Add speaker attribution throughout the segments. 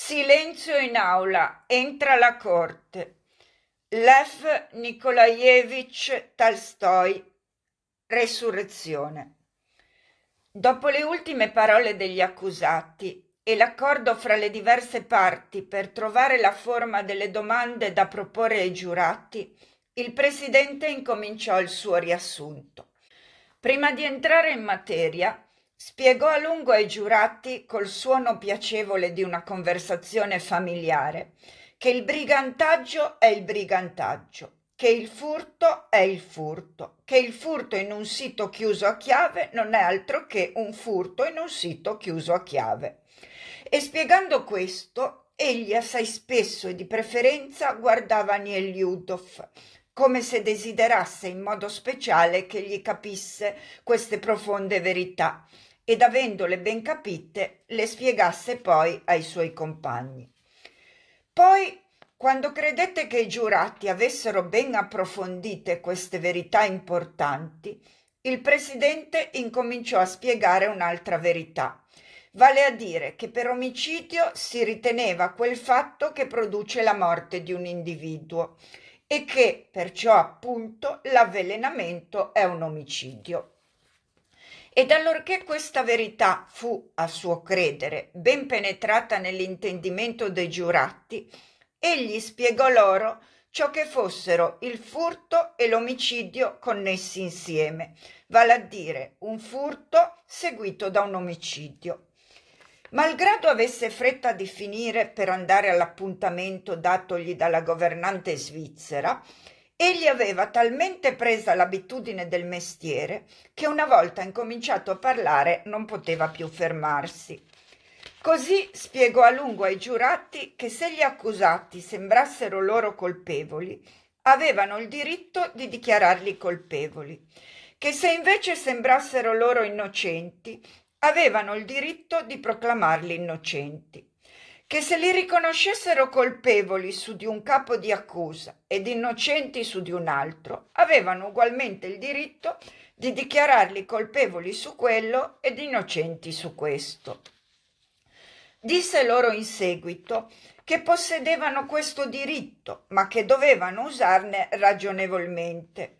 Speaker 1: Silenzio in aula, entra la corte. Lev Nikolaevich Tolstoi, Resurrezione. Dopo le ultime parole degli accusati e l'accordo fra le diverse parti per trovare la forma delle domande da proporre ai giurati, il presidente incominciò il suo riassunto. Prima di entrare in materia, Spiegò a lungo ai giurati, col suono piacevole di una conversazione familiare, che il brigantaggio è il brigantaggio, che il furto è il furto, che il furto in un sito chiuso a chiave non è altro che un furto in un sito chiuso a chiave. E spiegando questo, egli assai spesso e di preferenza guardava Niel Liudov, come se desiderasse in modo speciale che gli capisse queste profonde verità ed avendole ben capite le spiegasse poi ai suoi compagni. Poi, quando credette che i giurati avessero ben approfondite queste verità importanti, il presidente incominciò a spiegare un'altra verità, vale a dire che per omicidio si riteneva quel fatto che produce la morte di un individuo e che perciò appunto l'avvelenamento è un omicidio. Ed allorché questa verità fu, a suo credere, ben penetrata nell'intendimento dei giurati, egli spiegò loro ciò che fossero il furto e l'omicidio connessi insieme, vale a dire un furto seguito da un omicidio. Malgrado avesse fretta di finire per andare all'appuntamento datogli dalla governante svizzera, Egli aveva talmente presa l'abitudine del mestiere che una volta incominciato a parlare non poteva più fermarsi. Così spiegò a lungo ai giurati che se gli accusati sembrassero loro colpevoli, avevano il diritto di dichiararli colpevoli, che se invece sembrassero loro innocenti, avevano il diritto di proclamarli innocenti che se li riconoscessero colpevoli su di un capo di accusa ed innocenti su di un altro, avevano ugualmente il diritto di dichiararli colpevoli su quello ed innocenti su questo. Disse loro in seguito che possedevano questo diritto, ma che dovevano usarne ragionevolmente.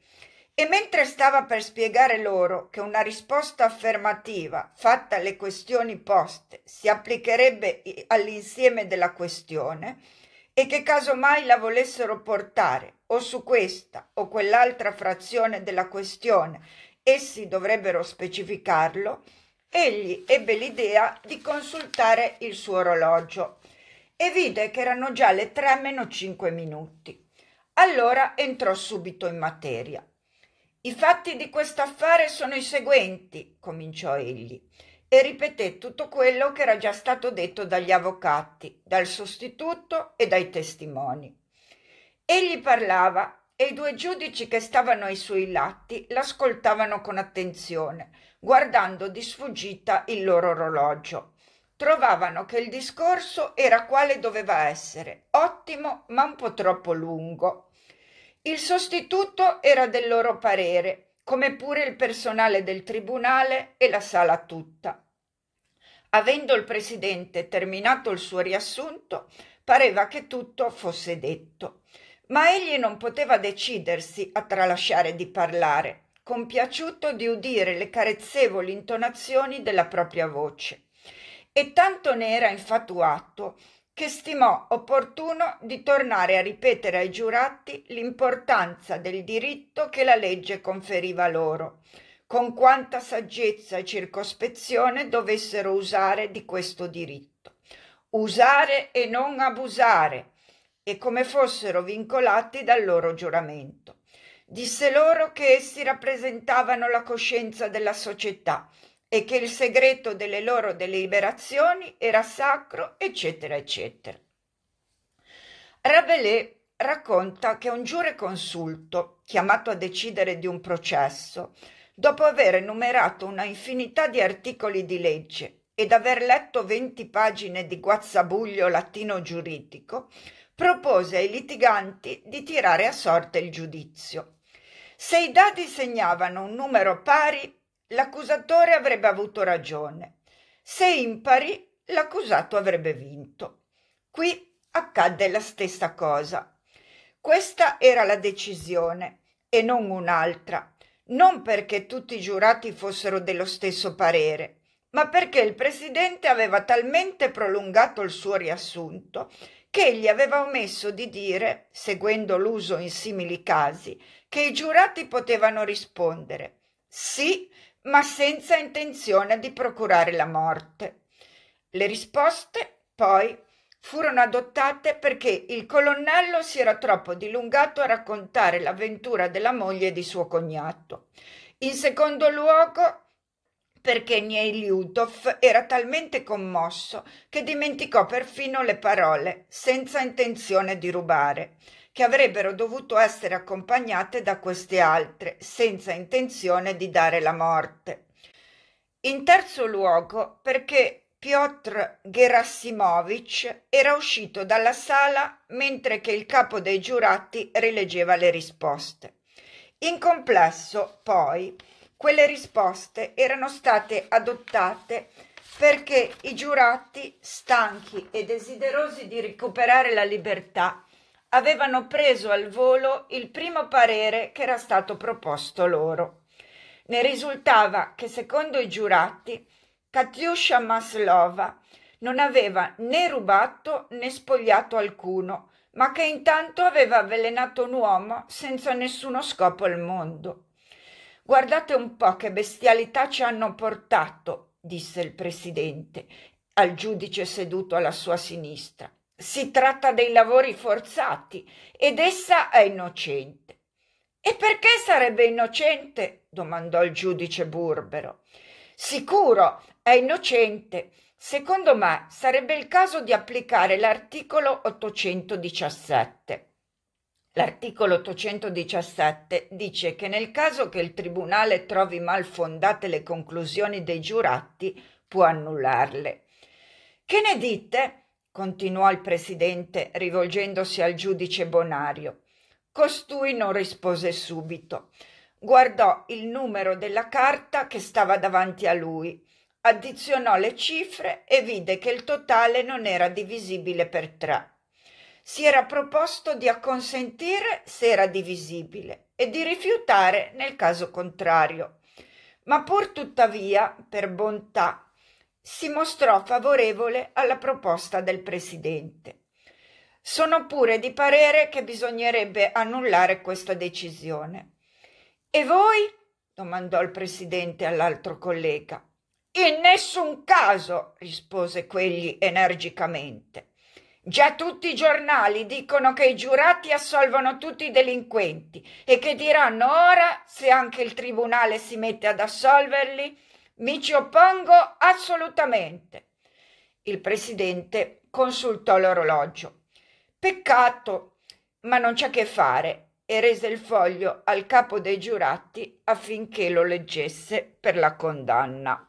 Speaker 1: E mentre stava per spiegare loro che una risposta affermativa fatta alle questioni poste si applicherebbe all'insieme della questione e che casomai la volessero portare o su questa o quell'altra frazione della questione, essi dovrebbero specificarlo, egli ebbe l'idea di consultare il suo orologio e vide che erano già le tre meno cinque minuti. Allora entrò subito in materia. I fatti di questo affare sono i seguenti, cominciò egli, e ripeté tutto quello che era già stato detto dagli avvocati, dal sostituto e dai testimoni. Egli parlava e i due giudici che stavano ai suoi lati l'ascoltavano con attenzione, guardando di sfuggita il loro orologio. Trovavano che il discorso era quale doveva essere, ottimo ma un po' troppo lungo. Il sostituto era del loro parere, come pure il personale del tribunale e la sala tutta. Avendo il presidente terminato il suo riassunto, pareva che tutto fosse detto, ma egli non poteva decidersi a tralasciare di parlare, compiaciuto di udire le carezzevoli intonazioni della propria voce. E tanto ne era infatuato che stimò opportuno di tornare a ripetere ai giurati l'importanza del diritto che la legge conferiva loro, con quanta saggezza e circospezione dovessero usare di questo diritto. Usare e non abusare, e come fossero vincolati dal loro giuramento. Disse loro che essi rappresentavano la coscienza della società e che il segreto delle loro deliberazioni era sacro, eccetera, eccetera. Rabelais racconta che un giureconsulto, chiamato a decidere di un processo, dopo aver enumerato una infinità di articoli di legge ed aver letto 20 pagine di guazzabuglio latino giuridico, propose ai litiganti di tirare a sorte il giudizio. Se i dati segnavano un numero pari, l'accusatore avrebbe avuto ragione. Se impari, l'accusato avrebbe vinto. Qui accadde la stessa cosa. Questa era la decisione e non un'altra, non perché tutti i giurati fossero dello stesso parere, ma perché il presidente aveva talmente prolungato il suo riassunto che egli aveva omesso di dire, seguendo l'uso in simili casi, che i giurati potevano rispondere sì ma senza intenzione di procurare la morte. Le risposte, poi, furono adottate perché il colonnello si era troppo dilungato a raccontare l'avventura della moglie e di suo cognato. In secondo luogo, perché Nieliutov era talmente commosso che dimenticò perfino le parole, senza intenzione di rubare che avrebbero dovuto essere accompagnate da queste altre, senza intenzione di dare la morte. In terzo luogo perché Piotr Gerasimovich era uscito dalla sala mentre che il capo dei giurati rileggeva le risposte. In complesso, poi, quelle risposte erano state adottate perché i giurati, stanchi e desiderosi di recuperare la libertà, avevano preso al volo il primo parere che era stato proposto loro. Ne risultava che secondo i giurati Katiuscia Maslova non aveva né rubato né spogliato alcuno, ma che intanto aveva avvelenato un uomo senza nessuno scopo al mondo. Guardate un po' che bestialità ci hanno portato, disse il presidente al giudice seduto alla sua sinistra si tratta dei lavori forzati ed essa è innocente. E perché sarebbe innocente? domandò il giudice burbero. Sicuro è innocente. Secondo me sarebbe il caso di applicare l'articolo 817. L'articolo 817 dice che nel caso che il Tribunale trovi mal fondate le conclusioni dei giurati può annullarle. Che ne dite? continuò il presidente rivolgendosi al giudice bonario. Costui non rispose subito. Guardò il numero della carta che stava davanti a lui, addizionò le cifre e vide che il totale non era divisibile per tre. Si era proposto di acconsentire se era divisibile e di rifiutare nel caso contrario. Ma pur tuttavia, per bontà si mostrò favorevole alla proposta del presidente. Sono pure di parere che bisognerebbe annullare questa decisione. E voi? domandò il presidente all'altro collega. In nessun caso, rispose quegli energicamente. Già tutti i giornali dicono che i giurati assolvono tutti i delinquenti e che diranno ora, se anche il tribunale si mette ad assolverli, mi ci oppongo assolutamente. Il presidente consultò l'orologio. Peccato, ma non c'è che fare e rese il foglio al capo dei giurati affinché lo leggesse per la condanna.